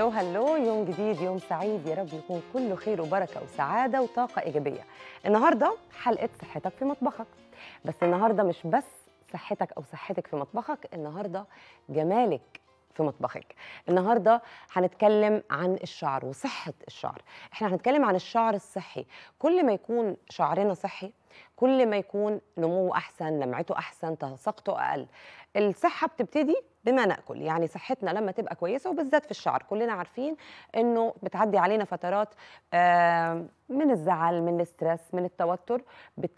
هلو هلو يوم جديد يوم سعيد يا رب يكون كله خير وبركه وسعاده وطاقه ايجابيه النهارده حلقه صحتك في مطبخك بس النهارده مش بس صحتك او صحتك في مطبخك النهارده جمالك في مطبخك النهارده هنتكلم عن الشعر وصحه الشعر احنا هنتكلم عن الشعر الصحي كل ما يكون شعرنا صحي كل ما يكون نموه احسن لمعته احسن تساقطه اقل الصحه بتبتدي بما ناكل يعني صحتنا لما تبقى كويسه وبالذات في الشعر كلنا عارفين انه بتعدي علينا فترات من الزعل من الاسترس من التوتر بت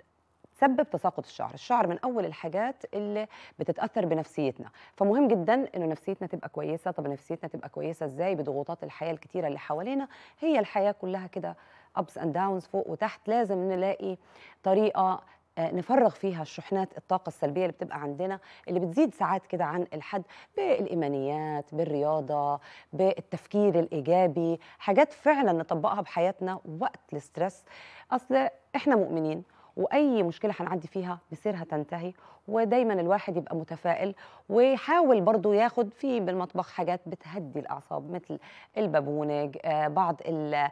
تسبب تساقط الشعر الشعر من اول الحاجات اللي بتتاثر بنفسيتنا فمهم جدا انه نفسيتنا تبقى كويسه طب نفسيتنا تبقى كويسه ازاي بضغوطات الحياه الكتيره اللي حوالينا هي الحياه كلها كده ابس اند داونز فوق وتحت لازم نلاقي طريقه آه، نفرغ فيها الشحنات الطاقة السلبية اللي بتبقى عندنا اللي بتزيد ساعات كده عن الحد بالإيمانيات بالرياضة بالتفكير الإيجابي حاجات فعلا نطبقها بحياتنا وقت الاسترس أصل إحنا مؤمنين واي مشكله هنعدي فيها مصيرها تنتهي ودايما الواحد يبقى متفائل ويحاول برضه ياخد في بالمطبخ حاجات بتهدي الاعصاب مثل البابونج آه، بعض آه،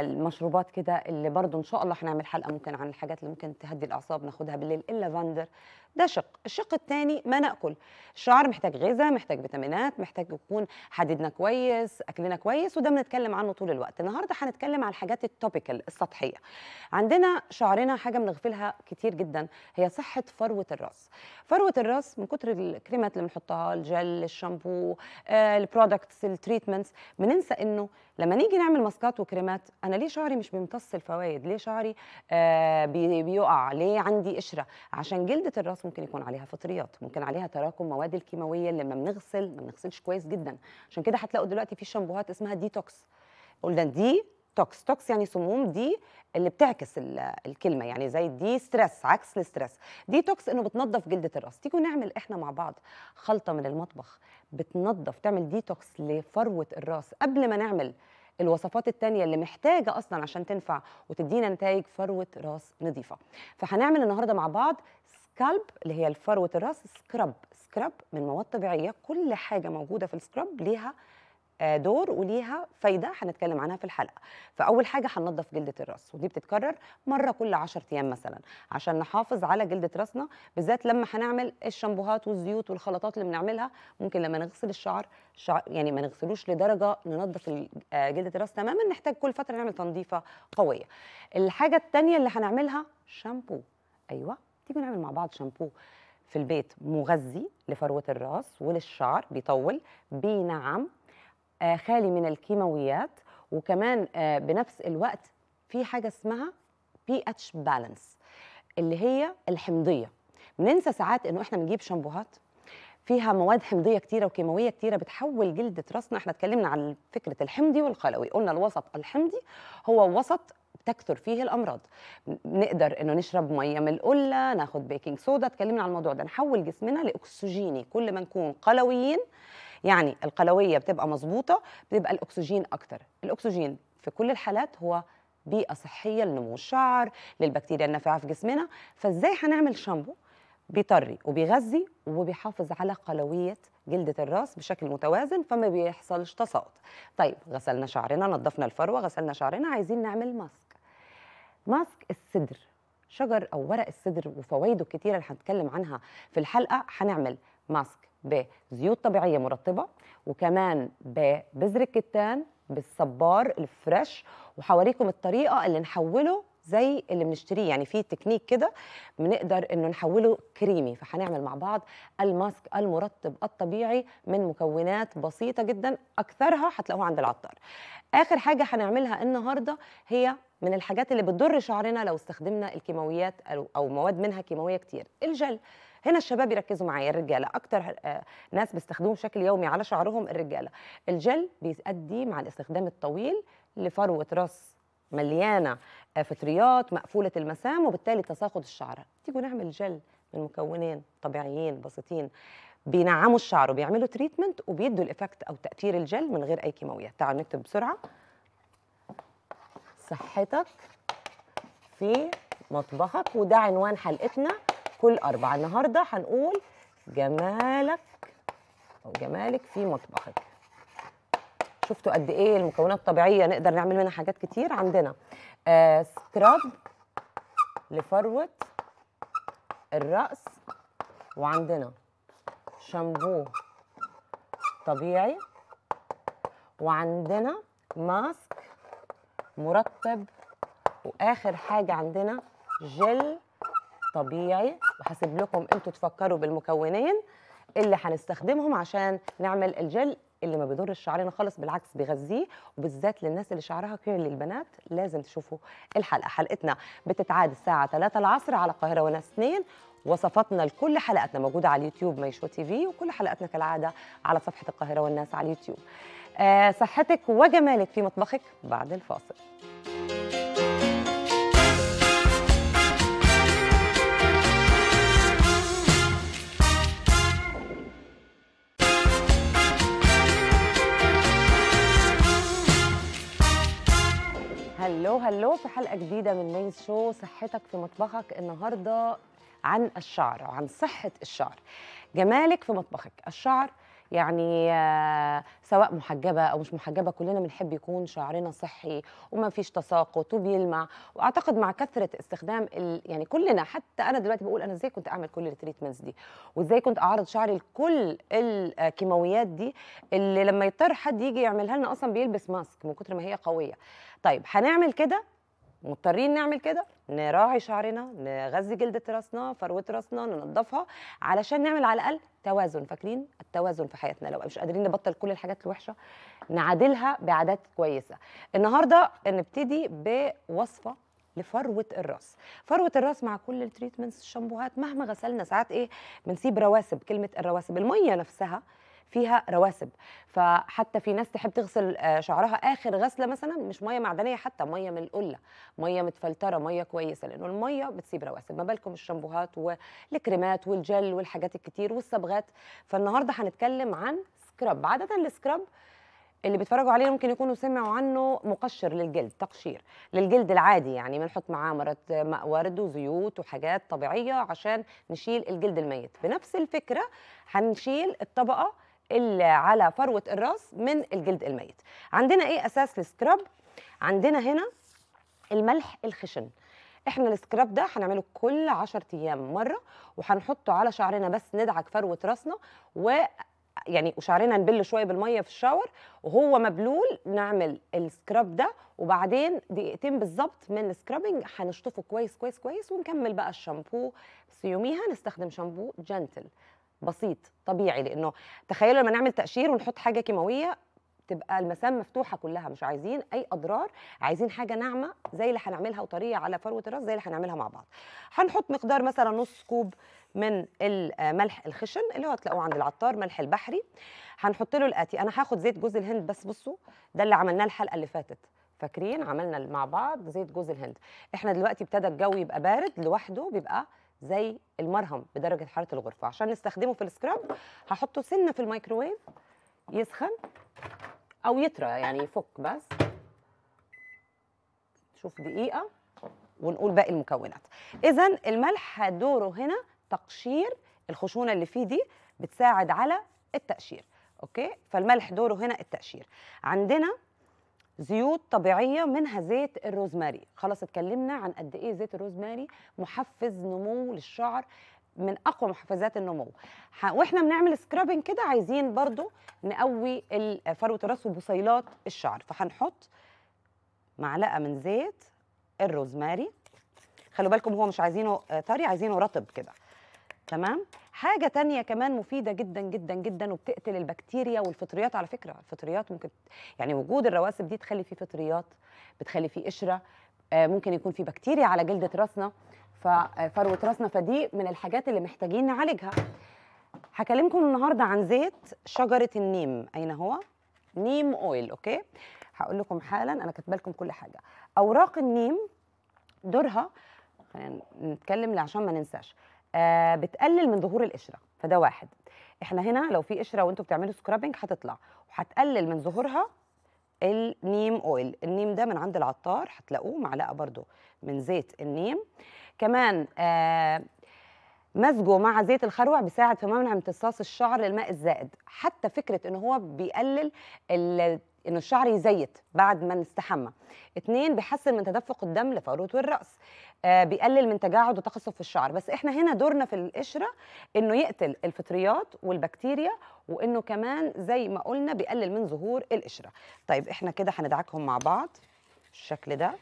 المشروبات كده اللي برضه ان شاء الله هنعمل حلقه ممكن عن الحاجات اللي ممكن تهدي الاعصاب ناخدها بالليل اللافندر ده شق الشق الثاني ما ناكل الشعر محتاج غذاء محتاج فيتامينات محتاج يكون حديدنا كويس اكلنا كويس وده بنتكلم عنه طول الوقت النهارده هنتكلم على الحاجات التوبيكال السطحيه عندنا شعرنا حاجه بنغفلها كتير جدا هي صحه فروه الراس فروه الراس من كتر الكريمات اللي بنحطها الجل الشامبو البرودكتس آه، التريتمنتس بننسى انه لما نيجي نعمل ماسكات وكريمات انا ليه شعري مش بيمتص الفوائد ليه شعري آه بيقع ليه عندي قشره عشان جلده الراس ممكن يكون عليها فطريات ممكن عليها تراكم مواد الكيماويه اللي لما بنغسل ما بنغسلش كويس جدا عشان كده هتلاقوا دلوقتي في شامبوهات اسمها ديتوكس قلنا دي توكس توكس يعني سموم دي اللي بتعكس الكلمه يعني زي دي ستريس عكس الستريس دي توكس انه بتنظف جلده الراس تيجوا نعمل احنا مع بعض خلطه من المطبخ بتنظف تعمل ديتوكس لفروه الراس قبل ما نعمل الوصفات التانية اللي محتاجة أصلا عشان تنفع وتدينا نتائج فروة راس نظيفة فهنعمل النهاردة مع بعض سكالب اللي هي فروة الراس سكراب سكراب من مواد طبيعية كل حاجة موجودة في السكراب ليها آه، دور وليها فايده هنتكلم عنها في الحلقه فاول حاجه هننظف جلده الراس ودي بتتكرر مره كل 10 ايام مثلا عشان نحافظ على جلده راسنا بالذات لما هنعمل الشامبوهات والزيوت والخلطات اللي بنعملها ممكن لما نغسل الشعر يعني ما نغسلوش لدرجه ننضف آه، جلده الراس تماما نحتاج كل فتره نعمل تنظيفه قويه الحاجه الثانيه اللي هنعملها شامبو ايوه تيجي نعمل مع بعض شامبو في البيت مغذي لفروه الراس وللشعر بيطول بينعم آه، خالي من الكيماويات وكمان آه، بنفس الوقت في حاجه اسمها بي اتش بالانس اللي هي الحمضيه بننسى ساعات انه احنا بنجيب شامبوهات فيها مواد حمضيه كتيره وكيماويه كتيره بتحول جلدة راسنا احنا اتكلمنا عن فكره الحمضي والخلوي قلنا الوسط الحمضي هو وسط تكثر فيه الامراض نقدر انه نشرب ميه من القله ناخد بيكنج صودا اتكلمنا عن الموضوع ده نحول جسمنا لاكسجيني كل ما نكون قلويين يعني القلويه بتبقى مظبوطه بتبقى الاكسجين اكتر الاكسجين في كل الحالات هو بيئه صحيه لنمو الشعر للبكتيريا النافعه في جسمنا فازاي هنعمل شامبو بيطري وبيغذي وبيحافظ على قلويه جلدة الراس بشكل متوازن فما بيحصلش تساقط طيب غسلنا شعرنا نظفنا الفروة غسلنا شعرنا عايزين نعمل ماسك ماسك السدر شجر أو ورق السدر وفوائده الكتيرة اللي هنتكلم عنها في الحلقة هنعمل ماسك بزيوت طبيعيه مرطبه وكمان ببذر الكتان بالصبار الفريش وحواليكم الطريقه اللي نحوله زي اللي بنشتريه يعني في تكنيك كده بنقدر انه نحوله كريمي فهنعمل مع بعض الماسك المرطب الطبيعي من مكونات بسيطه جدا اكثرها هتلاقوه عند العطار اخر حاجه هنعملها النهارده هي من الحاجات اللي بتضر شعرنا لو استخدمنا الكيماويات او مواد منها كيماويه كتير الجل هنا الشباب يركزوا معايا الرجاله اكتر آه، ناس بيستخدموه بشكل يومي على شعرهم الرجاله الجل بيؤدي مع الاستخدام الطويل لفروه راس مليانه آه، فطريات مقفوله المسام وبالتالي تساقط الشعر تيجوا نعمل جل من مكونين طبيعيين بسيطين بينعموا الشعر وبيعملوا تريتمنت وبيدوا الايفكت او تاثير الجل من غير اي كيماويات تعالوا نكتب بسرعه صحتك في مطبخك وده عنوان حلقتنا كل أربعة النهاردة هنقول جمالك أو جمالك في مطبخك شفتوا قد إيه المكونات الطبيعية نقدر نعمل منها حاجات كتير عندنا آه سكراب لفروة الرأس وعندنا شامبو طبيعي وعندنا ماسك مرطب واخر حاجه عندنا جل طبيعي وهسيب لكم انتوا تفكروا بالمكونين اللي هنستخدمهم عشان نعمل الجل اللي ما بيضرش شعرنا خالص بالعكس بيغذيه وبالذات للناس اللي شعرها كيرل البنات لازم تشوفوا الحلقه حلقتنا بتتعاد الساعه 3 العصر على القاهره وناس 2 وصفاتنا لكل حلقاتنا موجوده على اليوتيوب ماي تي في وكل حلقاتنا كالعاده على صفحه القاهره والناس على اليوتيوب آه، صحتك وجمالك في مطبخك بعد الفاصل هلو هلو في حلقه جديده من ميز شو صحتك في مطبخك النهارده عن الشعر وعن صحه الشعر جمالك في مطبخك الشعر يعني آه، سواء محجبه او مش محجبه كلنا بنحب يكون شعرنا صحي وما فيش تساقط وبيلمع واعتقد مع كثره استخدام ال... يعني كلنا حتى انا دلوقتي بقول انا ازاي كنت اعمل كل التريتمنتس دي وازاي كنت اعرض شعري لكل الكيماويات دي اللي لما يضطر حد يجي يعملها لنا اصلا بيلبس ماسك من كتر ما هي قويه طيب هنعمل كده مضطرين نعمل كده نراعي شعرنا نغذي جلدة راسنا فروة راسنا ننظفها علشان نعمل على الأقل توازن فاكرين التوازن في حياتنا لو مش قادرين نبطل كل الحاجات الوحشة نعادلها بعادات كويسة النهاردة نبتدي بوصفة لفروة الراس فروة الراس مع كل التريتمنتس الشامبوهات مهما غسلنا ساعات ايه بنسيب رواسب كلمة الرواسب المية نفسها فيها رواسب فحتى في ناس تحب تغسل آه، شعرها اخر غسله مثلا مش ميه معدنيه حتى ميه من القله ميه متفلتره ميه كويسه لانه الميه بتسيب رواسب ما بالكم الشامبوهات والكريمات والجل والحاجات الكتير والصبغات فالنهارده هنتكلم عن سكراب عاده السكراب اللي بيتفرجوا عليه ممكن يكونوا سمعوا عنه مقشر للجلد تقشير للجلد العادي يعني بنحط معاه مرات ورد وزيوت وحاجات طبيعيه عشان نشيل الجلد الميت بنفس الفكره هنشيل الطبقه اللي على فروه الراس من الجلد الميت عندنا ايه اساس السكراب عندنا هنا الملح الخشن احنا السكراب ده هنعمله كل 10 ايام مره وهنحطه على شعرنا بس ندعك فروه راسنا و يعني وشعرنا نبل شويه بالميه في الشاور وهو مبلول نعمل السكراب ده وبعدين دقيقتين بالظبط من السكرابنج هنشطفه كويس كويس كويس ونكمل بقى الشامبو بس يوميها نستخدم شامبو جنتل بسيط طبيعي لانه تخيلوا لما نعمل تقشير ونحط حاجه كيماويه تبقى المسام مفتوحه كلها مش عايزين اي اضرار عايزين حاجه ناعمه زي اللي هنعملها وطريه على فروه الراس زي اللي هنعملها مع بعض هنحط مقدار مثلا نص كوب من الملح الخشن اللي هو هتلاقوه عند العطار ملح البحري هنحط له الاتي انا هاخد زيت جوز الهند بس بصوا ده اللي عملناه الحلقه اللي فاتت فاكرين عملنا مع بعض زيت جوز الهند احنا دلوقتي ابتدى الجو يبقى بارد لوحده بيبقى زي المرهم بدرجه حراره الغرفه عشان نستخدمه في السكراب هحطه سنه في الميكروويف يسخن او يطرى يعني يفك بس شوف دقيقه ونقول باقي المكونات اذا الملح دوره هنا تقشير الخشونه اللي فيه دي بتساعد على التقشير اوكي فالملح دوره هنا التقشير عندنا زيوت طبيعيه منها زيت الروزماري خلاص اتكلمنا عن قد ايه زيت الروزماري محفز نمو للشعر من اقوى محفزات النمو واحنا بنعمل سكرابنج كده عايزين برضو نقوي فروه الراس وبصيلات الشعر فهنحط معلقه من زيت الروزماري خلوا بالكم هو مش عايزينه آه، طري عايزينه رطب كده تمام حاجة تانية كمان مفيدة جدا جدا جدا وبتقتل البكتيريا والفطريات على فكرة الفطريات ممكن يعني وجود الرواسب دي تخلي فيه فطريات بتخلي فيه قشرة آه، ممكن يكون في بكتيريا على جلدة راسنا ففروة آه، راسنا فدي من الحاجات اللي محتاجين نعالجها هكلمكم النهاردة عن زيت شجرة النيم أين هو؟ نيم أويل أوكي؟ هقول لكم حالا أنا كاتبة لكم كل حاجة أوراق النيم دورها نتكلم عشان ما ننساش آه، بتقلل من ظهور القشره فده واحد احنا هنا لو في قشره وانتوا بتعملوا سكرابنج هتطلع وهتقلل من ظهورها النيم اويل النيم ده من عند العطار هتلاقوه معلقه برده من زيت النيم كمان آه، مزجه مع زيت الخروع بيساعد في منع امتصاص الشعر للماء الزائد حتى فكره ان هو بيقلل انه الشعر يزيت بعد ما نستحمى اثنين بيحسن من تدفق الدم لفروه الراس آه بيقلل من تجاعد وتقصف في الشعر بس احنا هنا دورنا في القشره انه يقتل الفطريات والبكتيريا وانه كمان زي ما قلنا بيقلل من ظهور القشره طيب احنا كده هندعكهم مع بعض بالشكل ده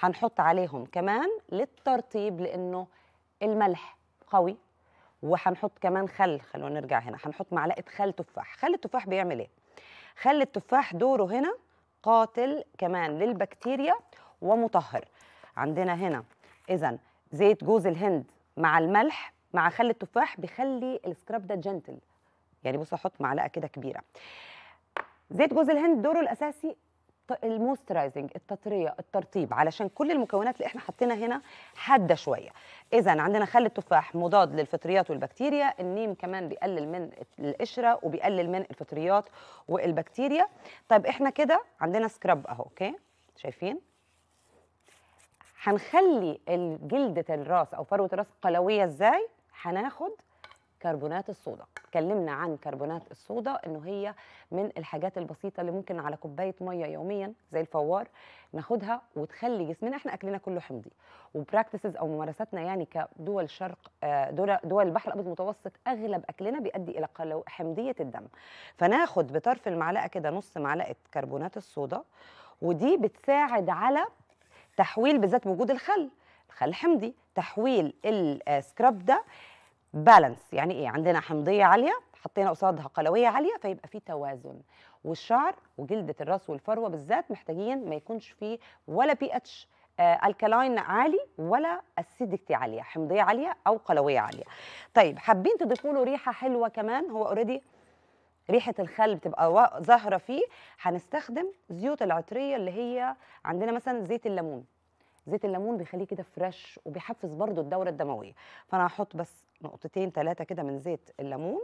هنحط عليهم كمان للترطيب لانه الملح قوي وهنحط كمان خل خلونا نرجع هنا هنحط معلقه خل تفاح خل التفاح بيعمل ايه خلي التفاح دوره هنا قاتل كمان للبكتيريا ومطهر عندنا هنا اذا زيت جوز الهند مع الملح مع خل التفاح بيخلي السكراب ده جنتل يعني بص احط معلقه كده كبيره زيت جوز الهند دوره الاساسي الموسترايزنج التطريه الترطيب علشان كل المكونات اللي احنا حاطينها هنا حاده شويه اذا عندنا خل التفاح مضاد للفطريات والبكتيريا النيم كمان بيقلل من القشره وبيقلل من الفطريات والبكتيريا طيب احنا كده عندنا سكراب اهو اوكي شايفين هنخلي جلده الراس او فروه الراس قلويه ازاي هناخد كربونات الصودا اتكلمنا عن كربونات الصودا انه هي من الحاجات البسيطه اللي ممكن على كوبايه ميه يوميا زي الفوار ناخدها وتخلي جسمنا احنا اكلنا كله حمضي وبراكتسز او ممارساتنا يعني كدول شرق آه، دول البحر الابيض المتوسط اغلب اكلنا بيؤدي الى حمضيه الدم فناخد بطرف المعلقه كده نص معلقه كربونات الصودا ودي بتساعد على تحويل بالذات وجود الخل الخل حمضي تحويل السكراب آه، ده بالانس يعني ايه عندنا حمضيه عاليه حطينا قصادها قلويه عاليه فيبقى في توازن والشعر وجلده الراس والفروه بالذات محتاجين ما يكونش فيه ولا بي اتش الكالاين عالي ولا اسيدكتي عاليه حمضيه عاليه او قلويه عاليه طيب حابين تضيفوا له ريحه حلوه كمان هو اوريدي ريحه الخل بتبقى ظاهره فيه هنستخدم زيوت العطريه اللي هي عندنا مثلا زيت الليمون زيت الليمون بيخليه كده فريش وبيحفز برده الدوره الدمويه فانا هحط بس نقطتين ثلاثه كده من زيت الليمون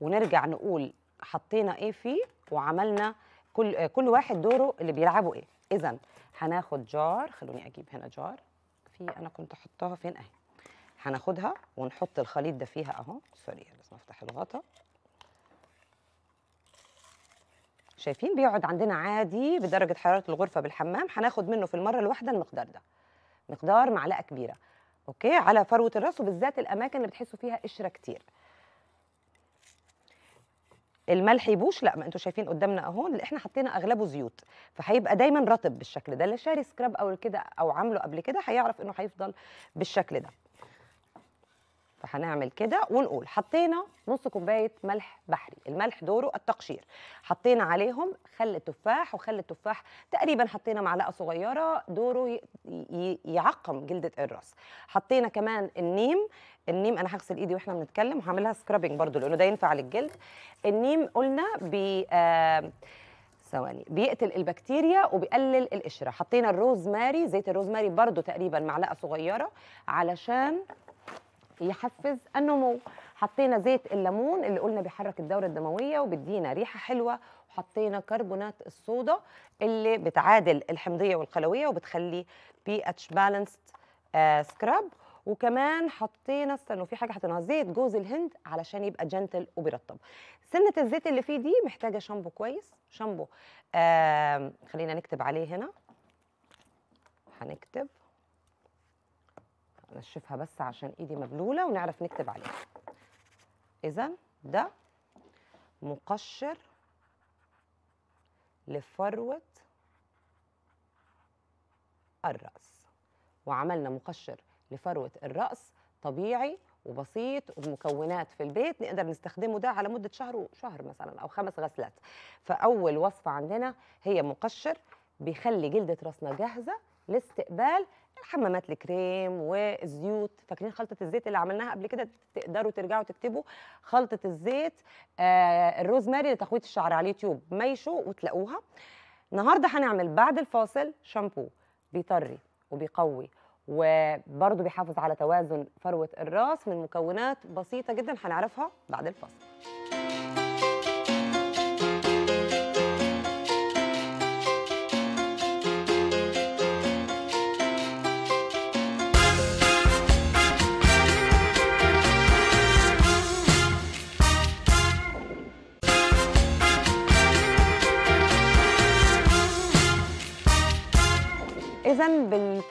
ونرجع نقول حطينا ايه فيه وعملنا كل كل واحد دوره اللي بيلعبه ايه اذا هناخد جار خلوني اجيب هنا جار في انا كنت احطها فين اهي هناخدها ونحط الخليط ده فيها اهو سوري لازم افتح الغطا شايفين بيقعد عندنا عادي بدرجه حراره الغرفه بالحمام هناخد منه في المره الواحده المقدار ده مقدار معلقه كبيره اوكي على فروه الراس وبالذات الاماكن اللي بتحسوا فيها قشره كتير الملح يبوش لا ما انتوا شايفين قدامنا اهو اللي احنا حطينا اغلبه زيوت فهيبقى دايما رطب بالشكل ده اللي شاري سكراب او كده او عامله قبل كده هيعرف انه هيفضل بالشكل ده فهنعمل كده ونقول حطينا نص كوبايه ملح بحري الملح دوره التقشير حطينا عليهم خل تفاح وخل التفاح تقريبا حطينا معلقه صغيره دوره يعقم جلده الراس حطينا كمان النيم النيم انا هغسل ايدي واحنا بنتكلم وهعملها سكرابنج برضو لانه ده ينفع للجلد النيم قلنا بي آه ثواني بيقتل البكتيريا وبيقلل القشره حطينا الروزماري زيت الروزماري برضو تقريبا معلقه صغيره علشان يحفز النمو حطينا زيت الليمون اللي قلنا بيحرك الدوره الدمويه وبيدينا ريحه حلوه وحطينا كربونات الصودا اللي بتعادل الحمضيه والقلويه وبتخلي بي اتش بالانسد سكراب وكمان حطينا استنوا في حاجه حطيناها زيت جوز الهند علشان يبقى جنتل وبيرطب سنه الزيت اللي فيه دي محتاجه شامبو كويس شامبو آه خلينا نكتب عليه هنا هنكتب نشفها بس عشان ايدي مبلوله ونعرف نكتب عليها اذا ده مقشر لفروه الراس وعملنا مقشر لفروه الراس طبيعي وبسيط ومكونات في البيت نقدر نستخدمه ده على مده شهر وشهر مثلا او خمس غسلات فاول وصفه عندنا هي مقشر بيخلي جلده راسنا جاهزه لاستقبال الحمامات الكريم والزيوت فاكرين خلطه الزيت اللي عملناها قبل كده تقدروا ترجعوا تكتبوا خلطه الزيت آه الروزماري لتقويض الشعر على اليوتيوب ميشو وتلاقوها النهارده هنعمل بعد الفاصل شامبو بيطري وبيقوي وبرضه بيحافظ على توازن فروه الراس من مكونات بسيطه جدا هنعرفها بعد الفاصل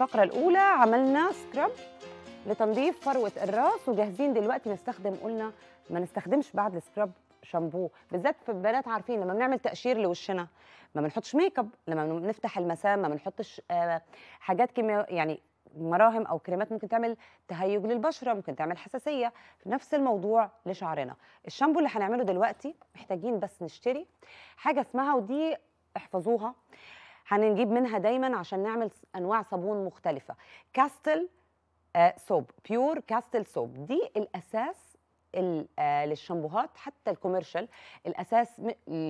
الفقرة الأولى عملنا سكراب لتنظيف فروة الراس وجاهزين دلوقتي نستخدم قلنا ما نستخدمش بعد السكراب شامبو بالذات في البنات عارفين لما بنعمل تقشير لوشنا ما بنحطش ميك اب لما بنفتح المسام ما بنحطش آه، حاجات كيمياء يعني مراهم او كريمات ممكن تعمل تهيج للبشره ممكن تعمل حساسيه نفس الموضوع لشعرنا الشامبو اللي هنعمله دلوقتي محتاجين بس نشتري حاجه اسمها ودي احفظوها هنجيب منها دايما عشان نعمل انواع صابون مختلفه كاستل سوب بيور كاستل سوب دي الاساس آه، للشامبوهات حتى الكوميرشال الاساس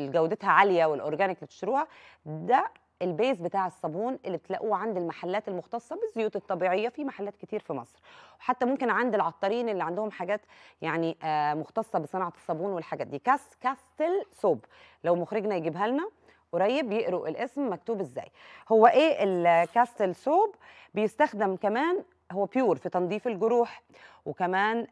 جودتها عاليه والاورجانيك اللي بتشتروها ده البيز بتاع الصابون اللي بتلاقوه عند المحلات المختصه بالزيوت الطبيعيه في محلات كتير في مصر وحتى ممكن عند العطارين اللي عندهم حاجات يعني آه، مختصه بصناعه الصابون والحاجات دي كاس كاستل سوب لو مخرجنا يجيبها لنا قريب يقروا الاسم مكتوب ازاي هو ايه الكاستل سوب بيستخدم كمان هو بيور في تنظيف الجروح وكمان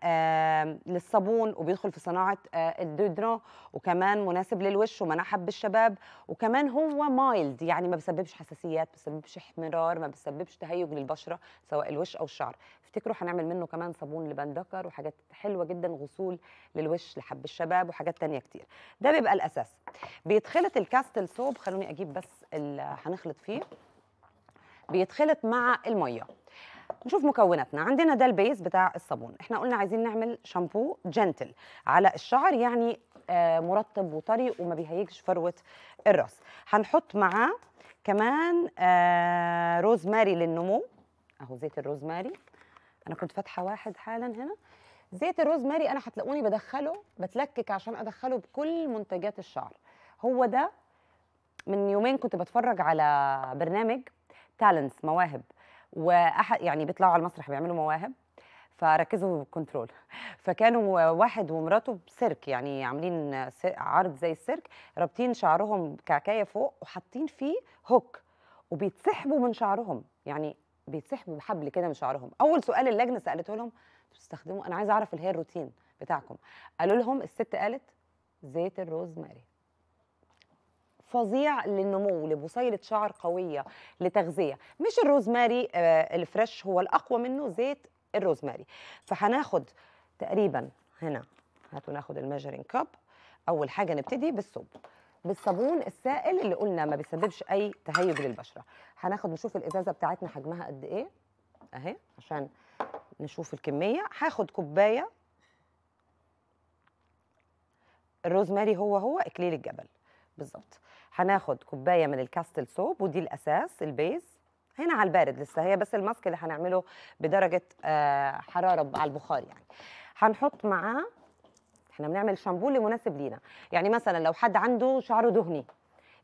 للصابون وبيدخل في صناعه آه، الدودرو وكمان مناسب للوش حب الشباب وكمان هو مايلد يعني ما بيسببش حساسيات ما بيسببش احمرار ما بيسببش تهيج للبشره سواء الوش او الشعر افتكروا هنعمل منه كمان صابون لبندكر وحاجات حلوه جدا غسول للوش لحب الشباب وحاجات تانية كتير ده بيبقى الاساس بيتخلط الكاستل صوب خلوني اجيب بس اللي هنخلط فيه بيتخلط مع الميه نشوف مكوناتنا عندنا ده البيز بتاع الصابون احنا قلنا عايزين نعمل شامبو جنتل على الشعر يعني آه، مرطب وطري وما بيهيجش فروه الراس هنحط معاه كمان آه، روزماري للنمو اهو زيت الروزماري انا كنت فاتحه واحد حالا هنا زيت الروزماري انا هتلاقوني بدخله بتلكك عشان ادخله بكل منتجات الشعر هو ده من يومين كنت بتفرج على برنامج تالنتس مواهب واحد يعني بيطلعوا على المسرح بيعملوا مواهب فركزوا كنترول فكانوا واحد ومراته بسيرك يعني عاملين عرض زي السيرك رابطين شعرهم كعكايه فوق وحاطين فيه هوك وبيتسحبوا من شعرهم يعني بيتسحبوا بحبل كده من شعرهم اول سؤال اللجنه سالته لهم بتستخدموا انا عايزه اعرف اللي هي الروتين بتاعكم قالوا لهم الست قالت زيت الروز ماري فظيع للنمو لبصيله شعر قويه لتغذيه مش الروزماري آه، الفريش هو الاقوى منه زيت الروزماري فهناخد تقريبا هنا هاتوا ناخد الماجرين كاب اول حاجه نبتدي بالصب بالصابون السائل اللي قلنا ما بيسببش اي تهيج للبشره هناخد نشوف الازازه بتاعتنا حجمها قد ايه اهي عشان نشوف الكميه هاخد كوبايه الروزماري هو هو اكليل الجبل بالظبط هناخد كوبايه من الكاستل صوب ودي الاساس البيز هنا على البارد لسه هي بس الماسك اللي هنعمله بدرجه آه، حراره على البخار يعني هنحط معاه احنا بنعمل شامبو اللي مناسب لينا يعني مثلا لو حد عنده شعره دهني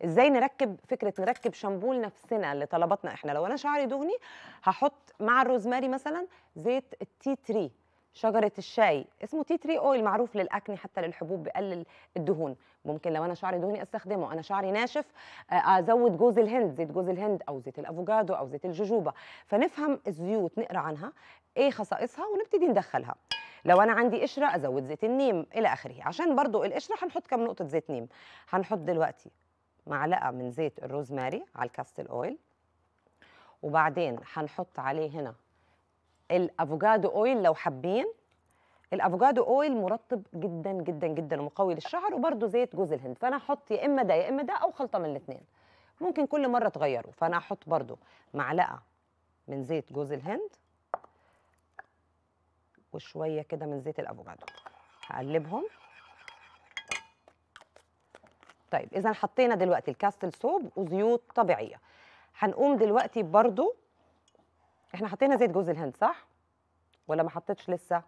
ازاي نركب فكره نركب شامبو لنفسنا اللي طلبتنا احنا لو انا شعري دهني هحط مع الروزماري مثلا زيت التي تري شجره الشاي اسمه تي تري اويل معروف للاكني حتى للحبوب بقلل الدهون ممكن لو انا شعري دهني استخدمه انا شعري ناشف آه، ازود جوز الهند زيت جوز الهند او زيت الافوكادو او زيت الجوجوبا فنفهم الزيوت نقرا عنها ايه خصائصها ونبتدي ندخلها لو انا عندي قشره ازود زيت النيم الى اخره عشان برضو القشره هنحط كم نقطه زيت نيم هنحط دلوقتي معلقه من زيت الروزماري على الكاستل اويل وبعدين هنحط عليه هنا الافوكادو اويل لو حابين الافوكادو اويل مرطب جدا جدا جدا ومقوي للشعر وبرده زيت جوز الهند فانا احط يا اما ده يا اما ده او خلطه من الاثنين ممكن كل مره تغيره فانا احط برده معلقه من زيت جوز الهند وشويه كده من زيت الافوكادو هقلبهم طيب اذا حطينا دلوقتي الكاستل صوب وزيوت طبيعيه هنقوم دلوقتي برده احنا حطينا زيت جوز الهند صح ولا ما حطيتش لسه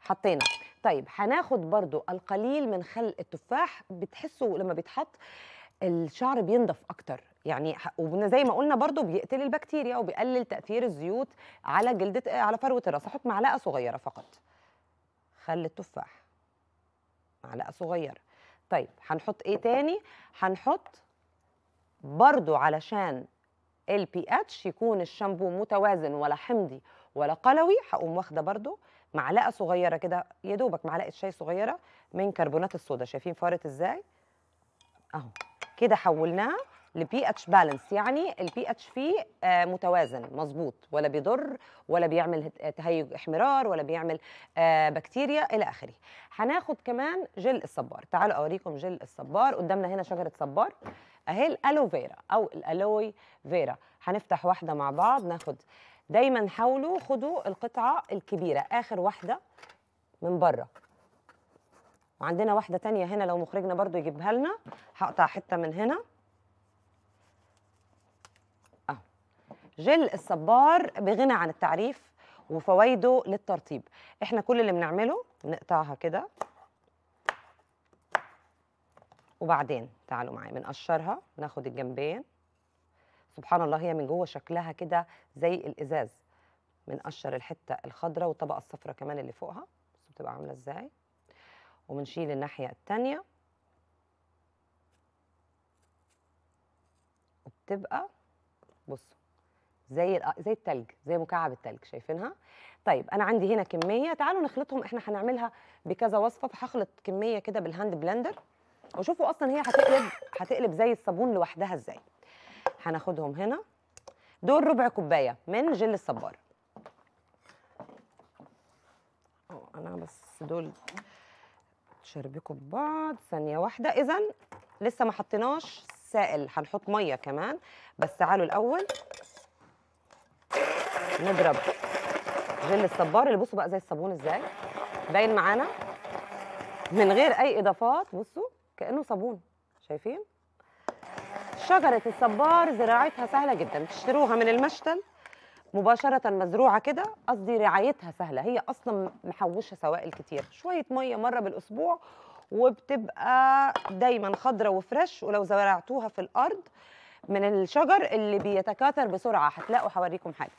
حطينا طيب هناخد برضو القليل من خل التفاح بتحسوا لما بيتحط الشعر بينضف اكتر يعني وزي ما قلنا برضو بيقتل البكتيريا وبيقلل تاثير الزيوت على جلدة على فروه الراس احط معلقه صغيره فقط خل التفاح معلقه صغيره طيب هنحط ايه تاني هنحط برضو علشان البي اتش يكون الشامبو متوازن ولا حمضي ولا قلوي هقوم واخده برده معلقه صغيره كده يا دوبك معلقه شاي صغيره من كربونات الصودا شايفين فارت ازاي اهو كده حولناه لبي اتش بالانس يعني البي اتش فيه آه، متوازن مظبوط ولا بيضر ولا بيعمل آه، تهيج احمرار ولا بيعمل آه، بكتيريا الى اخره هناخد كمان جل الصبار تعالوا اوريكم جل الصبار قدامنا هنا شجره صبار اهي الالوفيرا او الالوي فيرا هنفتح واحده مع بعض ناخد دايما حاولوا خدوا القطعه الكبيره اخر واحده من بره وعندنا واحده تانية هنا لو مخرجنا برضو يجيبها لنا هقطع حته من هنا اهو جل الصبار بغنى عن التعريف وفوائده للترطيب احنا كل اللي بنعمله نقطعها كده وبعدين تعالوا معايا بنقشرها ناخد الجنبين سبحان الله هي من جوه شكلها كده زي الازاز بنقشر الحته الخضراء والطبقه الصفراء كمان اللي فوقها بتبقى عامله ازاي وبنشيل الناحيه الثانيه وبتبقى بصوا زي زي التلج زي مكعب التلج شايفينها طيب انا عندي هنا كميه تعالوا نخلطهم احنا هنعملها بكذا وصفه فهخلط كميه كده بالهاند بلندر وشوفوا اصلا هي هتقلب هتقلب زي الصابون لوحدها ازاي هناخدهم هنا دول ربع كوبايه من جل الصبار انا بس دول تشربكوا ببعض ثانيه واحده اذا لسه ما حطيناش سائل هنحط ميه كمان بس تعالوا الاول نضرب جل الصبار اللي بصوا بقى زي الصابون ازاي باين معانا من غير اي اضافات بصوا كانه صابون شايفين شجره الصبار زراعتها سهله جدا تشتروها من المشتل مباشره مزروعه كده قصدي رعايتها سهله هي اصلا محوشه سوائل كتير شويه ميه مره بالاسبوع وبتبقى دايما خضره وفريش ولو زرعتوها في الارض من الشجر اللي بيتكاثر بسرعه هتلاقوا هوريكم حاجه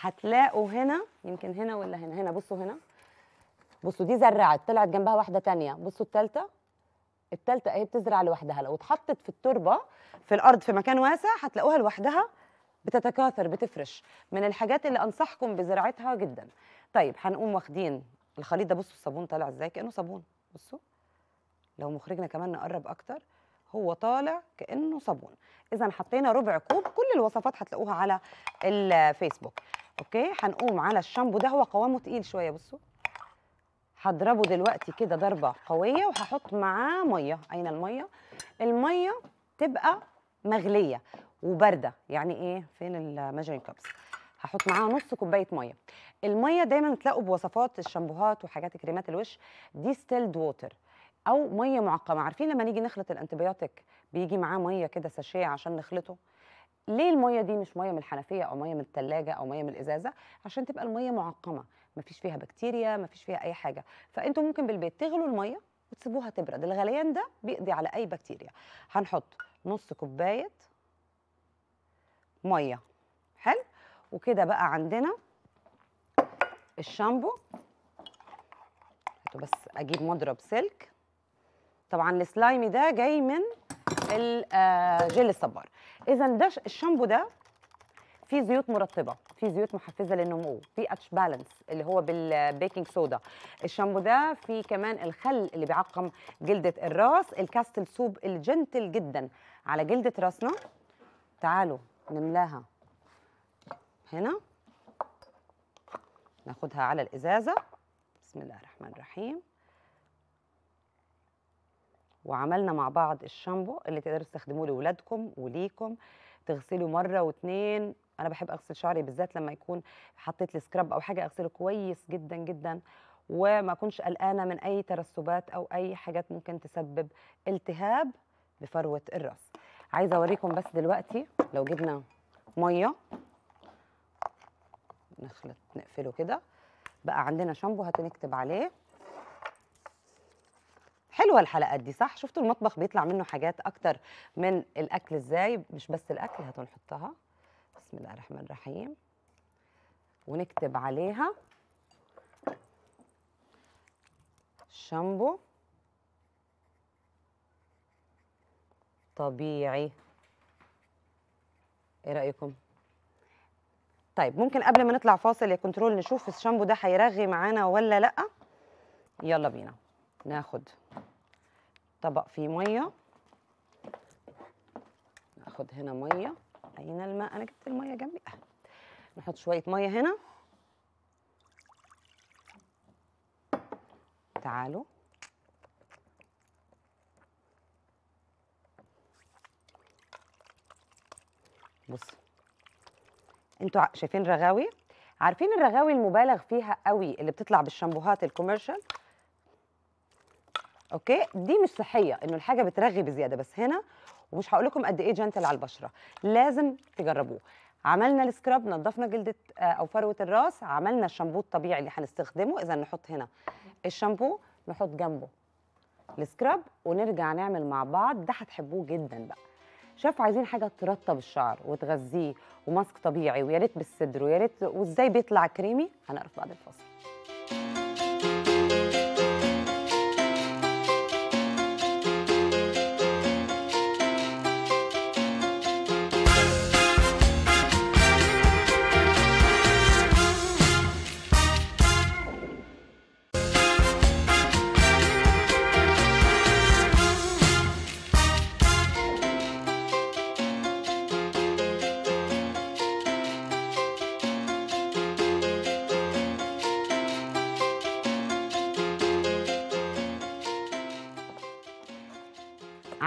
هتلاقوا هنا يمكن هنا ولا هنا هنا بصوا هنا بصوا دي زرعت طلعت جنبها واحده تانية بصوا الثالثه التالتة اهي بتزرع لوحدها لو اتحطت في التربة في الأرض في مكان واسع هتلاقوها لوحدها بتتكاثر بتفرش من الحاجات اللي أنصحكم بزراعتها جدا طيب هنقوم واخدين الخليط ده بصوا الصابون طالع ازاي كأنه صابون بصوا لو مخرجنا كمان نقرب أكتر هو طالع كأنه صابون إذا حطينا ربع كوب كل الوصفات هتلاقوها على الفيسبوك أوكي هنقوم على الشامبو ده هو قوامه تقيل شوية بصوا هضربه دلوقتي كده ضربه قويه وهحط معاه ميه اين الميه الميه تبقى مغليه وبارده يعني ايه فين الماجين كابس هحط معاها نص كوبايه ميه الميه دايما تلاقوا بوصفات الشامبوهات وحاجات كريمات الوش دي ستيلد ووتر او ميه معقمه عارفين لما نيجي نخلط الانتبيوتيك بيجي معاه ميه كده ساشيه عشان نخلطه ليه الميه دي مش ميه من الحنفيه او ميه من الثلاجه او ميه من الازازه عشان تبقى الميه معقمه مفيش فيها بكتيريا مفيش فيها اي حاجه فانتوا ممكن بالبيت تغلوا الميه وتسيبوها تبرد الغليان ده بيقضي على اي بكتيريا هنحط نص كوبايه ميه حلو وكده بقى عندنا الشامبو بس اجيب مضرب سلك طبعا السلايمي ده جاي من جل آه، الصبار اذا ده الشامبو ده فيه زيوت مرطبه في زيوت محفزه للنمو في اتش بالانس اللي هو بالبيكنج سودا الشامبو ده في كمان الخل اللي بيعقم جلده الراس الكاستل سوب الجنتل جدا على جلده راسنا تعالوا نملاها هنا ناخدها على الازازه بسم الله الرحمن الرحيم وعملنا مع بعض الشامبو اللي تقدروا تستخدموه لاولادكم وليكم تغسلوا مره واثنين انا بحب اغسل شعري بالذات لما يكون حطيت لي سكراب او حاجه اغسله كويس جدا جدا وما اكونش قلقانه من اي ترسبات او اي حاجات ممكن تسبب التهاب بفروه الراس عايزه اوريكم بس دلوقتي لو جبنا ميه نخلط نقفله كده بقى عندنا شامبو هتنكتب عليه حلوه الحلقات دي صح شفتوا المطبخ بيطلع منه حاجات اكتر من الاكل ازاي مش بس الاكل هتنحطها بسم الله الرحمن الرحيم ونكتب عليها شامبو طبيعي ايه رايكم طيب ممكن قبل ما نطلع فاصل يا كنترول نشوف الشامبو ده هيرغي معانا ولا لا يلا بينا ناخد طبق فيه ميه ناخد هنا ميه اين الماء انا جبت الميه جنبي نحط شويه ميه هنا تعالوا بصوا انتوا شايفين رغاوي عارفين الرغاوي المبالغ فيها قوي اللي بتطلع بالشامبوهات الكوميرشال اوكي دي مش صحيه انه الحاجه بترغي بزياده بس هنا ومش هقول لكم قد ايه جنتل على البشره لازم تجربوه عملنا السكراب نظفنا جلده آه، او فروه الراس عملنا الشامبو الطبيعي اللي هنستخدمه اذا نحط هنا الشامبو نحط جنبه السكراب ونرجع نعمل مع بعض ده هتحبوه جدا بقى شافوا عايزين حاجه ترطب الشعر وتغذيه وماسك طبيعي ويا ريت بالصدر ويا ريت وازاي بيطلع كريمي هنعرف بعد الفاصل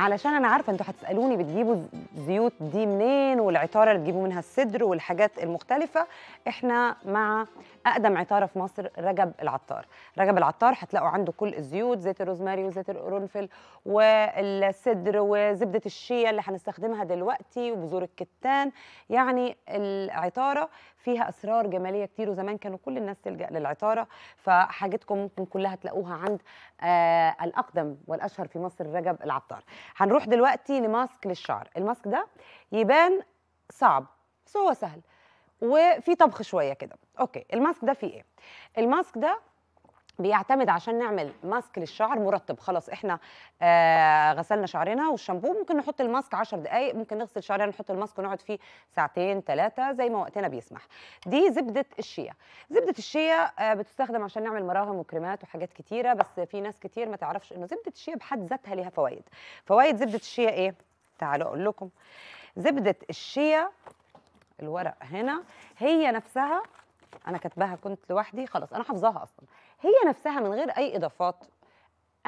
علشان انا عارفه انتوا هتسالوني بتجيبوا الزيوت دي منين والعطاره اللي بتجيبوا منها الصدر والحاجات المختلفه احنا مع اقدم عطاره في مصر رجب العطار رجب العطار هتلاقوا عنده كل الزيوت زيت الروزماري وزيت القرنفل والسدر وزبده الشيا اللي هنستخدمها دلوقتي وبذور الكتان يعني العطاره فيها اسرار جماليه كتير وزمان كانوا كل الناس تلجا للعطاره فحاجتكم ممكن كلها تلاقوها عند آه الاقدم والاشهر في مصر رجب العطار هنروح دلوقتي لماسك للشعر الماسك ده يبان صعب بس هو سهل وفي طبخ شويه كده اوكي الماسك ده فيه ايه الماسك ده بيعتمد عشان نعمل ماسك للشعر مرطب خلاص احنا آه غسلنا شعرنا والشامبو ممكن نحط الماسك 10 دقائق ممكن نغسل شعرنا نحط الماسك ونقعد فيه ساعتين ثلاثه زي ما وقتنا بيسمح دي زبده الشيا زبده الشيا آه بتستخدم عشان نعمل مراهم وكريمات وحاجات كتيره بس في ناس كتير ما تعرفش انه زبده الشيا بحد ذاتها ليها فوائد فوائد زبده الشيا ايه تعالوا اقول لكم زبده الشيا الورق هنا هي نفسها انا كاتباها كنت لوحدي خلاص انا حافظاها اصلا هي نفسها من غير اي اضافات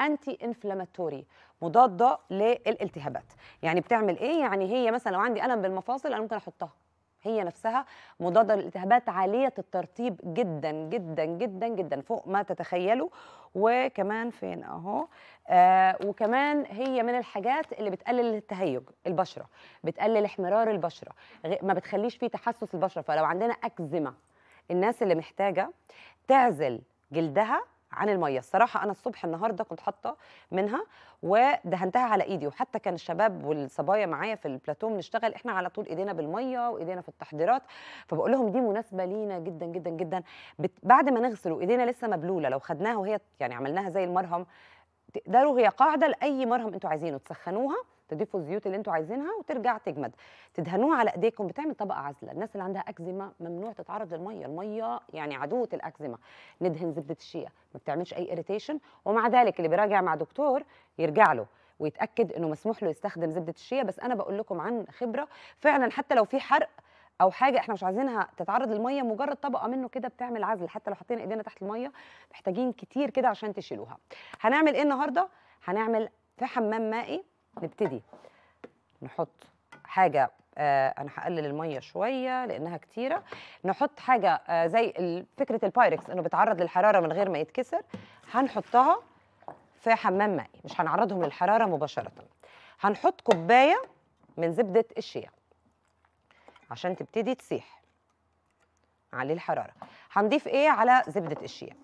انتي انفلاماتوري مضاده للالتهابات يعني بتعمل ايه يعني هي مثلا لو عندي الم بالمفاصل انا ممكن احطها هي نفسها مضاده للالتهابات عاليه الترطيب جدا جدا جدا جدا فوق ما تتخيلوا وكمان فين اهو آه وكمان هي من الحاجات اللي بتقلل التهيج البشره بتقلل احمرار البشره ما بتخليش فيه تحسس البشره فلو عندنا اكزيما الناس اللي محتاجه تعزل جلدها عن الميه الصراحه انا الصبح النهارده كنت حاطه منها ودهنتها على ايدي وحتى كان الشباب والصبايا معايا في البلاتو بنشتغل احنا على طول ايدينا بالميه وايدينا في التحضيرات فبقول لهم دي مناسبه لينا جدا جدا جدا بعد ما نغسل وايدينا لسه مبلوله لو خدناها وهي يعني عملناها زي المرهم تقدروا هي قاعده لاي مرهم انتوا عايزينه تسخنوها تضيفوا الزيوت اللي انتوا عايزينها وترجع تجمد تدهنوها على ايديكم بتعمل طبقه عازله الناس اللي عندها اكزيما ممنوع تتعرض للميه الميه يعني عدوه الاكزيما ندهن زبده الشيا ما بتعملش اي اريتيشن ومع ذلك اللي بيراجع مع دكتور يرجع له ويتاكد انه مسموح له يستخدم زبده الشيا بس انا بقول لكم عن خبره فعلا حتى لو في حرق او حاجه احنا مش عايزينها تتعرض للميه مجرد طبقه منه كده بتعمل عزل حتى لو حطينا ايدينا تحت الميه محتاجين كتير كده عشان تشيلوها هنعمل ايه النهارده هنعمل في حمام مائي نبتدي نحط حاجة آه انا هقلل الميه شويه لانها كتيره نحط حاجه آه زي فكره البايركس انه بيتعرض للحراره من غير ما يتكسر هنحطها في حمام مائي مش هنعرضهم للحراره مباشره هنحط كوبايه من زبده الشيا عشان تبتدي تسيح عليه الحراره هنضيف ايه على زبده الشيا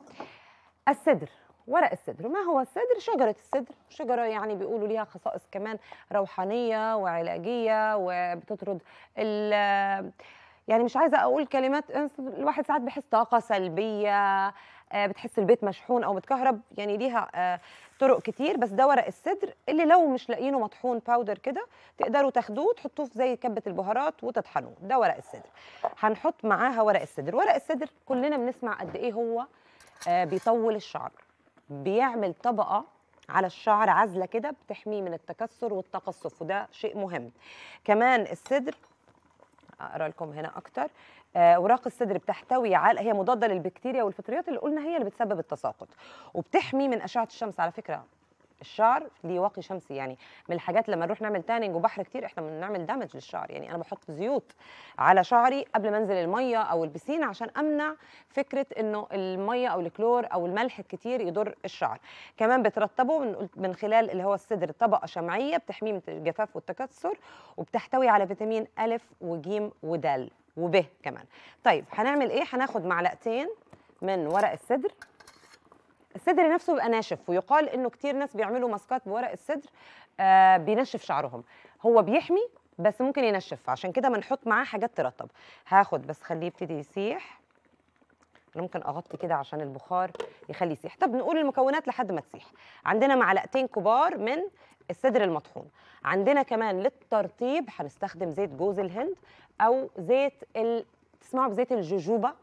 السدر ورق السدر ما هو السدر شجرة السدر شجرة يعني بيقولوا ليها خصائص كمان روحانية وعلاجية وبتطرد ال يعني مش عايزة أقول كلمات الواحد ساعات بيحس طاقة سلبية آه، بتحس البيت مشحون أو متكهرب يعني ليها آه، طرق كتير بس ده ورق السدر اللي لو مش لاقيينه مطحون باودر كده تقدروا تاخدوه تحطوه في زي كبه البهارات وتطحنوه ده ورق السدر هنحط معاها ورق السدر ورق السدر كلنا بنسمع قد ايه هو آه، بيطول الشعر بيعمل طبقه على الشعر عزله كده بتحميه من التكسر والتقصف وده شيء مهم كمان الصدر اقرا لكم هنا اكتر آه، اوراق الصدر بتحتوي على هي مضاده للبكتيريا والفطريات اللي قلنا هي اللي بتسبب التساقط وبتحمي من اشعه الشمس على فكره الشعر ليه واقي شمسي يعني من الحاجات لما نروح نعمل تانينج وبحر كتير احنا بنعمل دامج للشعر يعني انا بحط زيوت على شعري قبل ما انزل الميه او البسين عشان امنع فكره انه الميه او الكلور او الملح الكتير يضر الشعر كمان بترطبه من خلال اللي هو الصدر طبقه شمعيه بتحميه من الجفاف والتكسر وبتحتوي على فيتامين الف وجيم ودال وب كمان طيب هنعمل ايه هناخد معلقتين من ورق الصدر الصدر نفسه بيبقى ناشف ويقال انه كتير ناس بيعملوا ماسكات بورق الصدر آه بينشف شعرهم هو بيحمي بس ممكن ينشف عشان كده بنحط معاه حاجات ترطب هاخد بس خليه يبتدي يسيح انا ممكن اغطي كده عشان البخار يخليه يسيح طب نقول المكونات لحد ما تسيح عندنا معلقتين كبار من الصدر المطحون عندنا كمان للترطيب هنستخدم زيت جوز الهند او زيت ال... تسمعوا بزيت الجوجوبا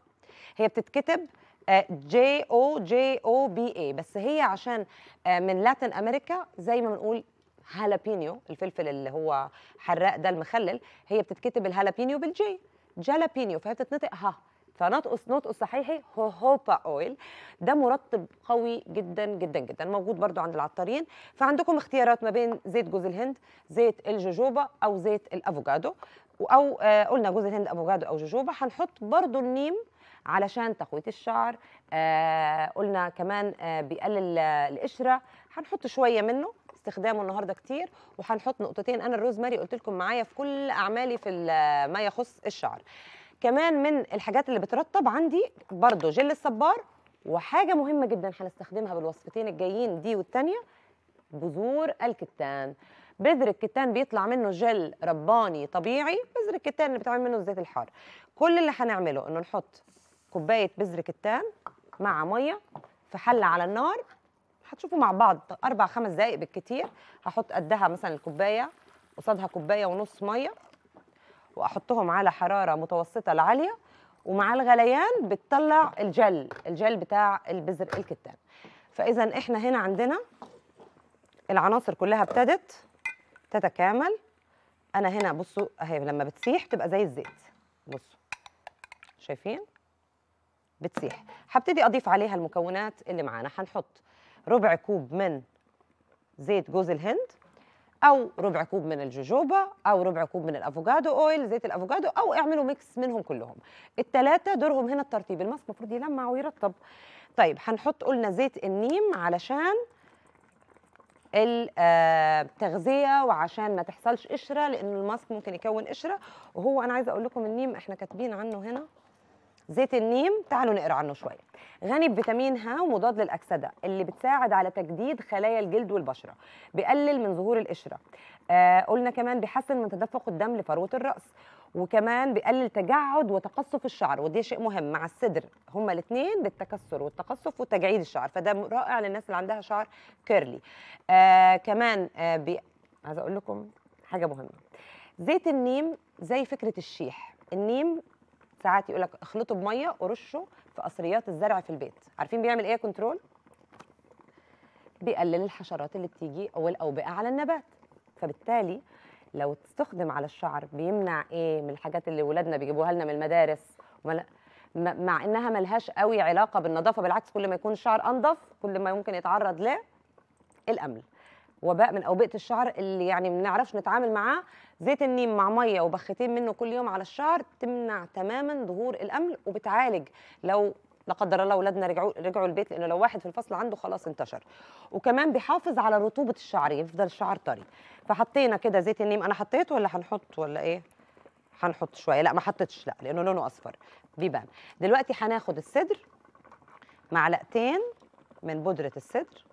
هي بتتكتب جي او جي او بي اي بس هي عشان آه، من لاتن امريكا زي ما بنقول هالابينيو الفلفل اللي هو حراق ده المخلل هي بتتكتب الهالابينيو بالجي جالابينيو فهي بتتنطق ها فنطقس نطق صحيح هو اويل ده مرطب قوي جدا جدا جدا موجود برضو عند العطارين فعندكم اختيارات ما بين زيت جوز الهند زيت الجوجوبا او زيت الافوكادو او آه، قلنا جوز الهند افوكادو او جوجوبا هنحط برضو النيم علشان تقويه الشعر آه قلنا كمان آه بيقلل آه، القشره هنحط شويه منه استخدامه النهارده كتير وهنحط نقطتين انا الروزماري قلت لكم معايا في كل اعمالي في آه، ما يخص الشعر كمان من الحاجات اللي بترطب عندي برضو جل الصبار وحاجه مهمه جدا هنستخدمها بالوصفتين الجايين دي والتانيه بذور الكتان بذر الكتان بيطلع منه جل رباني طبيعي بذر الكتان اللي بتعمل منه الزيت الحار كل اللي هنعمله انه نحط كوبايه بذر كتان مع ميه في حله على النار هتشوفوا مع بعض اربع خمس دقائق بالكتير هحط قدها مثلا الكوبايه قصادها كوبايه ونص ميه واحطهم على حراره متوسطه لعاليه ومع الغليان بتطلع الجل الجل بتاع البذر الكتان فاذا احنا هنا عندنا العناصر كلها ابتدت تتكامل انا هنا بصوا اهي لما بتسيح تبقى زي الزيت بصوا شايفين بتسيح هبتدي اضيف عليها المكونات اللي معانا هنحط ربع كوب من زيت جوز الهند او ربع كوب من الجوجوبا او ربع كوب من الافوكادو اويل زيت الافوكادو او اعملوا ميكس منهم كلهم الثلاثه دورهم هنا الترطيب الماسك المفروض يلمع ويرطب طيب هنحط قلنا زيت النيم علشان التغذيه آه، وعشان ما تحصلش قشره لان الماسك ممكن يكون قشره وهو انا عايزه اقول لكم النيم احنا كاتبين عنه هنا زيت النيم تعالوا نقرا عنه شويه غني بفيتامين ه ومضاد للاكسده اللي بتساعد على تجديد خلايا الجلد والبشره بيقلل من ظهور القشره آه قلنا كمان بيحسن من تدفق الدم لفروه الراس وكمان بيقلل تجعد وتقصف الشعر ودي شيء مهم مع الصدر هما الاثنين بالتكسر والتقصف وتجعيد الشعر فده رائع للناس اللي عندها شعر كيرلي آه كمان آه بي... عايز اقول لكم حاجه مهمه زيت النيم زي فكره الشيح النيم ساعات يقول لك اخلطه بميه ورشه في قصريات الزرع في البيت عارفين بيعمل ايه كنترول بيقلل الحشرات اللي بتيجي او الاوبئه على النبات فبالتالي لو استخدم على الشعر بيمنع ايه من الحاجات اللي ولادنا بيجيبوها لنا من المدارس مع انها ملهاش قوي علاقه بالنظافه بالعكس كل ما يكون الشعر انظف كل ما ممكن يتعرض ل الامل وباء من اوبئه الشعر اللي يعني ما بنعرفش نتعامل معاه زيت النيم مع ميه وبختين منه كل يوم على الشعر تمنع تماما ظهور الامل وبتعالج لو لا قدر الله اولادنا رجعوا رجعوا البيت لانه لو واحد في الفصل عنده خلاص انتشر وكمان بيحافظ على رطوبه الشعر يفضل الشعر طري فحطينا كده زيت النيم انا حطيته ولا هنحط ولا ايه هنحط شويه لا ما حطيتش لا لانه لونه اصفر بيبان دلوقتي هناخد الصدر معلقتين من بودره الصدر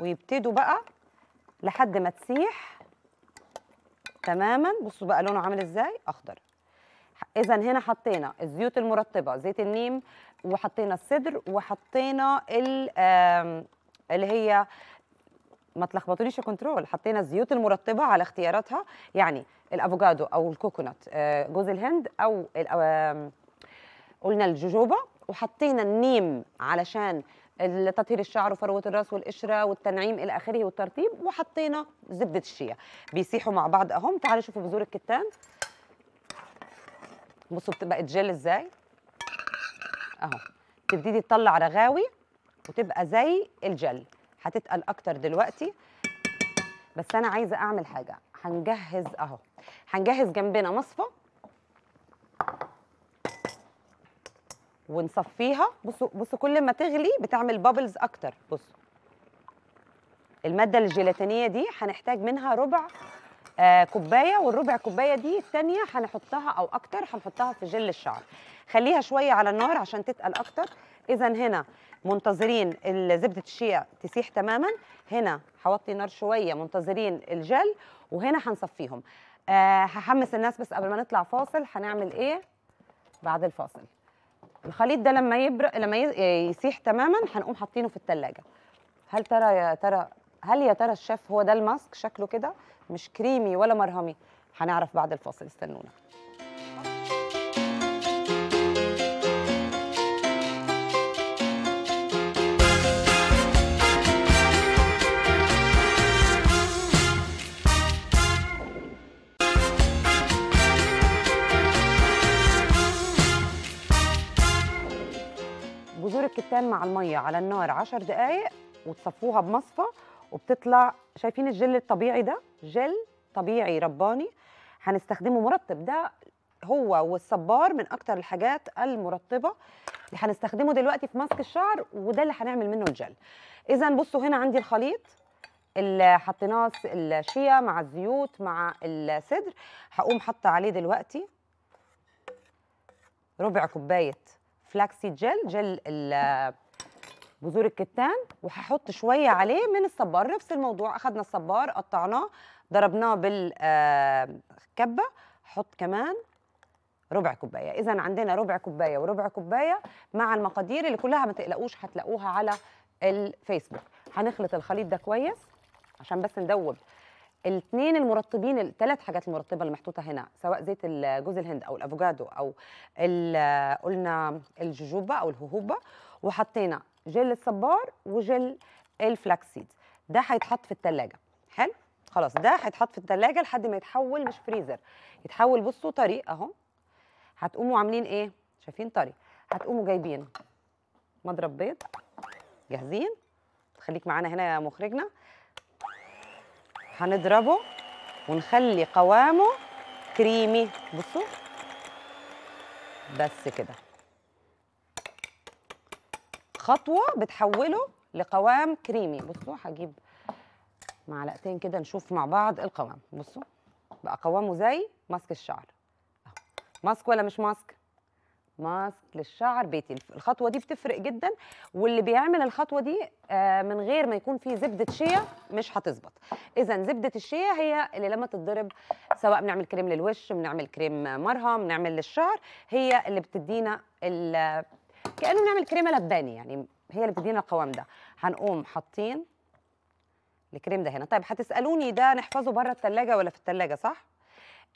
ويبتدوا بقى لحد ما تسيح تماما بصوا بقى لونه عامل ازاي اخضر اذا هنا حطينا الزيوت المرطبه زيت النيم وحطينا الصدر وحطينا اللي هي ما تلخبطونيش كنترول حطينا الزيوت المرطبه على اختياراتها يعني الافوكادو او الكوكونات آه، جوز الهند او قلنا الجوجوبا وحطينا النيم علشان تطهير الشعر وفروه الراس والقشره والتنعيم الى اخره والترطيب وحطينا زبده الشيا بيسيحوا مع بعض اهم تعالوا شوفوا بذور الكتان بصوا بتبقى جل ازاي اهو تبتدي تطلع رغاوي وتبقى زي الجل هتتقل اكتر دلوقتي بس انا عايزه اعمل حاجه هنجهز اهو هنجهز جنبنا مصفى ونصفيها بصوا بصوا كل ما تغلي بتعمل بابلز اكتر بصوا الماده الجيلاتينيه دي هنحتاج منها ربع آه كوبايه والربع كوبايه دي الثانيه هنحطها او اكتر هنحطها في جل الشعر خليها شويه على النار عشان تتقل اكتر اذا هنا منتظرين زبده الشيا تسيح تماما هنا هوطي النار شويه منتظرين الجل وهنا هنصفيهم آه هحمس الناس بس قبل ما نطلع فاصل هنعمل ايه بعد الفاصل الخليط ده لما يبرق لما يسيح تماما هنقوم حاطينه في التلاجة هل ترى يا ترى هل يا ترى الشيف هو ده الماسك شكله كده مش كريمي ولا مرهمي هنعرف بعد الفاصل استنونا بذور الكتان مع الميه على النار 10 دقائق وتصفوها بمصفى وبتطلع شايفين الجل الطبيعي ده جل طبيعي رباني هنستخدمه مرطب ده هو والصبار من اكتر الحاجات المرطبه اللي هنستخدمه دلوقتي في ماسك الشعر وده اللي هنعمل منه الجل اذا بصوا هنا عندي الخليط اللي حطيناه الشيا مع الزيوت مع الصدر هقوم حاطه عليه دلوقتي ربع كوبايه فلاكسي جل جل بذور الكتان وهحط شويه عليه من الصبار نفس الموضوع اخذنا الصبار قطعناه ضربناه بالكبه آه، حط كمان ربع كوبايه اذا عندنا ربع كوبايه وربع كوبايه مع المقادير اللي كلها ما تقلقوش هتلاقوها على الفيسبوك هنخلط الخليط ده كويس عشان بس ندوب الاثنين المرطبين الثلاث حاجات المرطبه اللي محطوطه هنا سواء زيت جوز الهند او الافوكادو او قلنا الجوجوبا او الهوهوبا وحطينا جل الصبار وجل الفلاكسيد ده هيتحط في الثلاجه حلو خلاص ده هيتحط في الثلاجه لحد ما يتحول مش فريزر يتحول بصوا طري اهو هتقوموا عاملين ايه شايفين طري هتقوموا جايبين مضرب بيض جاهزين خليك معانا هنا يا مخرجنا هنضربه ونخلي قوامه كريمي بصوا بس كده خطوه بتحوله لقوام كريمي بصوا هجيب معلقتين كده نشوف مع بعض القوام بصوا بقى قوامه زي ماسك الشعر ماسك ولا مش ماسك ماسك للشعر بيتي الخطوه دي بتفرق جدا واللي بيعمل الخطوه دي آه، من غير ما يكون فيه زبده شيا مش هتظبط اذا زبده الشيا هي اللي لما تتضرب سواء بنعمل كريم للوش بنعمل كريم مرهم بنعمل للشعر هي اللي بتدينا كانه بنعمل كريمه لباني يعني هي اللي بتدينا القوام ده هنقوم حاطين الكريم ده هنا طيب هتسالوني ده نحفظه بره الثلاجه ولا في الثلاجه صح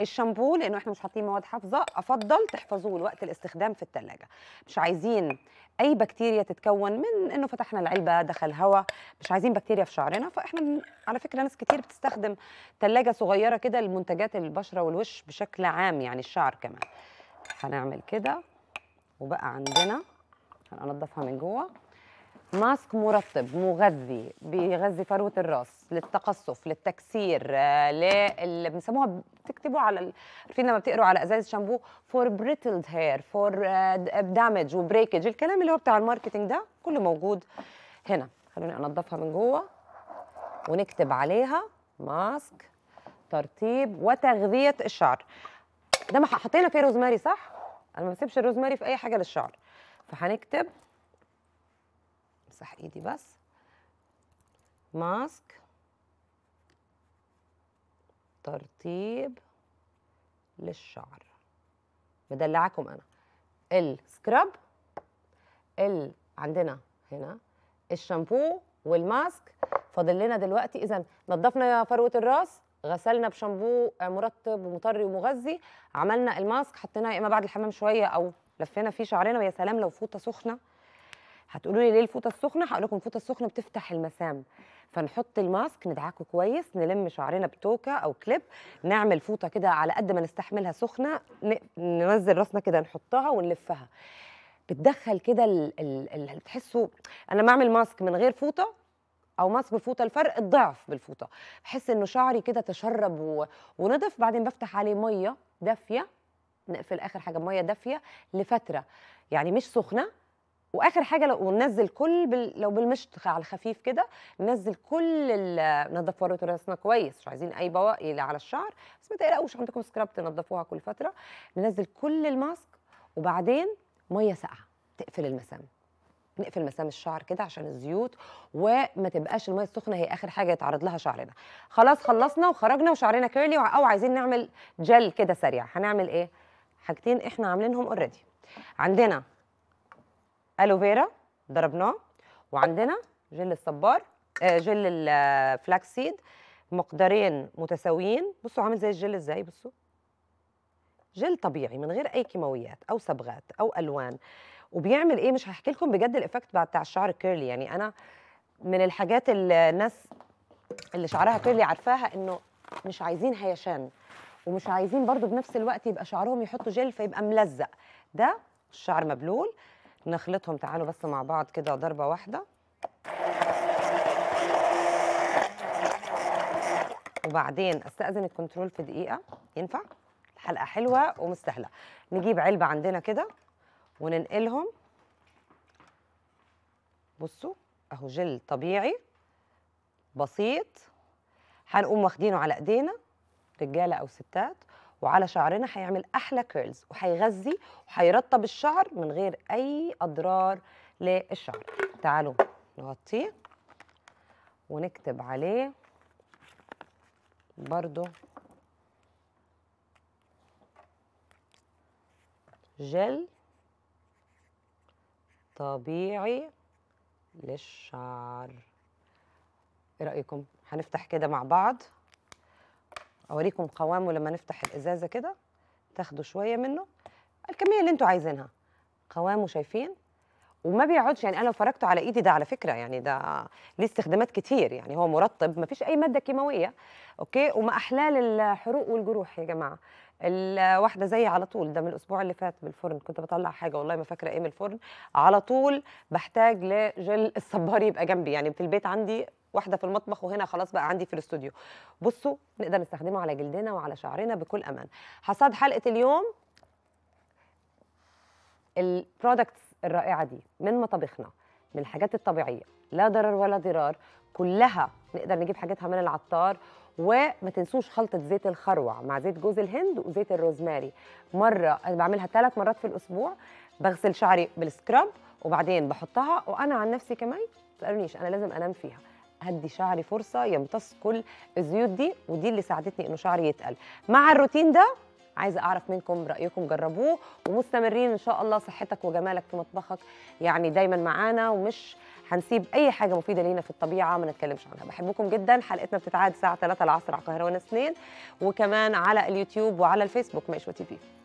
الشامبو لانه احنا مش حاطين مواد حافظه افضل تحفظوه لوقت الاستخدام في الثلاجه مش عايزين اي بكتيريا تتكون من انه فتحنا العلبه دخل هواء مش عايزين بكتيريا في شعرنا فاحنا على فكره ناس كتير بتستخدم ثلاجه صغيره كده لمنتجات البشره والوش بشكل عام يعني الشعر كمان هنعمل كده وبقى عندنا هننضفها من جوه ماسك مرطب مغذي بيغذي فروه الراس للتقصف للتكسير لل آه، بنسموها بتكتبوا على عارفين لما بتقروا على ازاز شامبو فور بريتلد هير فور دامج وبريكج الكلام اللي هو بتاع الماركتنج ده كله موجود هنا خلوني انضفها من جوه ونكتب عليها ماسك ترطيب وتغذيه الشعر ده ما حطينا فيه روزماري صح انا ما بسيبش الروزماري في اي حاجه للشعر فهنكتب امسح ايدي بس ماسك ترطيب للشعر مدلعاكم انا السكراب ال عندنا هنا الشامبو والماسك فاضل لنا دلوقتي اذا نظفنا فروه الراس غسلنا بشامبو مرطب ومطري ومغذي عملنا الماسك حطيناه يا اما بعد الحمام شويه او لفينا فيه شعرنا ويا سلام لو فوطه سخنه هتقولوا لي ليه الفوطه السخنه هقول لكم الفوطه السخنه بتفتح المسام فنحط الماسك ندعكه كويس نلم شعرنا بتوكه او كليب نعمل فوطه كده على قد ما نستحملها سخنه ننزل راسنا كده نحطها ونلفها بتدخل كده اللي بتحسوا انا بعمل ماسك من غير فوطه او ماسك بالفوطه الفرق الضعف بالفوطه بحس انه شعري كده تشرب و... ونضف بعدين بفتح عليه ميه دافيه نقفل اخر حاجه ميه دافيه لفتره يعني مش سخنه واخر حاجه لو ننزل كل بال... لو بالمشط على الخفيف كده ننزل كل ال... ننضف فروه راسنا كويس مش عايزين اي بواقي على الشعر بس ما تقلقوش عندكم سكراب تنضفوها كل فتره ننزل كل الماسك وبعدين ميه ساقعه تقفل المسام نقفل مسام الشعر كده عشان الزيوت وما تبقاش الميه السخنه هي اخر حاجه يتعرض لها شعرنا خلاص خلصنا وخرجنا وشعرنا كيرلي او عايزين نعمل جل كده سريع هنعمل ايه حاجتين احنا عاملينهم اوريدي عندنا الوفيرا ضربناه وعندنا جل الصبار آه، جل الفلاكسيد آه، مقدارين متساويين بصوا عامل زي الجل ازاي بصوا جل طبيعي من غير اي كيماويات او صبغات او الوان وبيعمل ايه مش هحكي لكم بجد الايفكت بتاع الشعر الكيرلي يعني انا من الحاجات الناس اللي شعرها كيرلي عارفاها انه مش عايزين هيشان ومش عايزين برضو بنفس الوقت يبقى شعرهم يحطوا جل فيبقى ملزق ده الشعر مبلول نخلطهم تعالوا بس مع بعض كده ضربة واحدة وبعدين استأذن الكنترول في دقيقة ينفع؟ الحلقة حلوة ومستاهلة نجيب علبة عندنا كده وننقلهم بصوا اهو جل طبيعي بسيط هنقوم واخدينه على ايدينا رجاله او ستات وعلى شعرنا هيعمل احلى كيرلز وهيغذي وهيرطب الشعر من غير اي اضرار للشعر تعالوا نغطيه ونكتب عليه برضو جل طبيعي للشعر ايه رايكم هنفتح كده مع بعض اوريكم قوامه لما نفتح الازازه كده تاخدوا شويه منه الكميه اللي انتوا عايزينها قوامه شايفين وما بيقعدش يعني انا لو فرجته على ايدي ده على فكره يعني ده ليه استخدامات كتير يعني هو مرطب ما فيش اي ماده كيماويه اوكي وما احلال الحروق والجروح يا جماعه الواحده زي على طول ده من الاسبوع اللي فات بالفرن كنت بطلع حاجه والله ما فاكره ايه من الفرن على طول بحتاج لجل الصبار يبقى جنبي يعني في البيت عندي واحده في المطبخ وهنا خلاص بقى عندي في الاستوديو بصوا نقدر نستخدمه على جلدنا وعلى شعرنا بكل امان حصاد حلقه اليوم البرودكتس الرائعه دي من مطابخنا من الحاجات الطبيعيه لا ضرر ولا ضرار كلها نقدر نجيب حاجتها من العطار وما تنسوش خلطه زيت الخروع مع زيت جوز الهند وزيت الروزماري مره انا بعملها ثلاث مرات في الاسبوع بغسل شعري بالسكراب وبعدين بحطها وانا عن نفسي كمان ما تسالونيش انا لازم انام فيها هدي شعري فرصه يمتص كل الزيوت دي ودي اللي ساعدتني انه شعري يتقل مع الروتين ده عايزه اعرف منكم رايكم جربوه ومستمرين ان شاء الله صحتك وجمالك في مطبخك يعني دايما معانا ومش هنسيب اي حاجه مفيده لينا في الطبيعه ما نتكلمش عنها بحبكم جدا حلقتنا بتتعاد الساعه 3 العصر على القاهره وانا اثنين وكمان على اليوتيوب وعلى الفيسبوك مشوى تي في